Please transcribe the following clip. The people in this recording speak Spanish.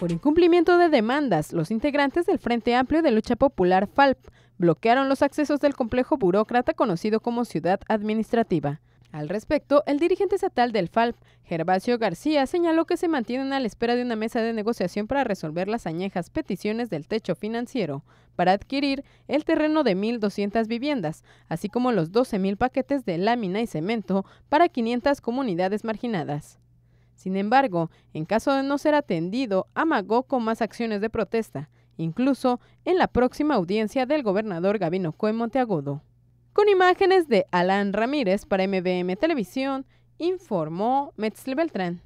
Por incumplimiento de demandas, los integrantes del Frente Amplio de Lucha Popular FALP bloquearon los accesos del complejo burócrata conocido como Ciudad Administrativa. Al respecto, el dirigente estatal del FALP, Gervasio García, señaló que se mantienen a la espera de una mesa de negociación para resolver las añejas peticiones del techo financiero para adquirir el terreno de 1.200 viviendas, así como los 12.000 paquetes de lámina y cemento para 500 comunidades marginadas. Sin embargo, en caso de no ser atendido, amagó con más acciones de protesta, incluso en la próxima audiencia del gobernador Gabino en Monteagudo. Con imágenes de Alan Ramírez para MBM Televisión, informó Metzli Beltrán.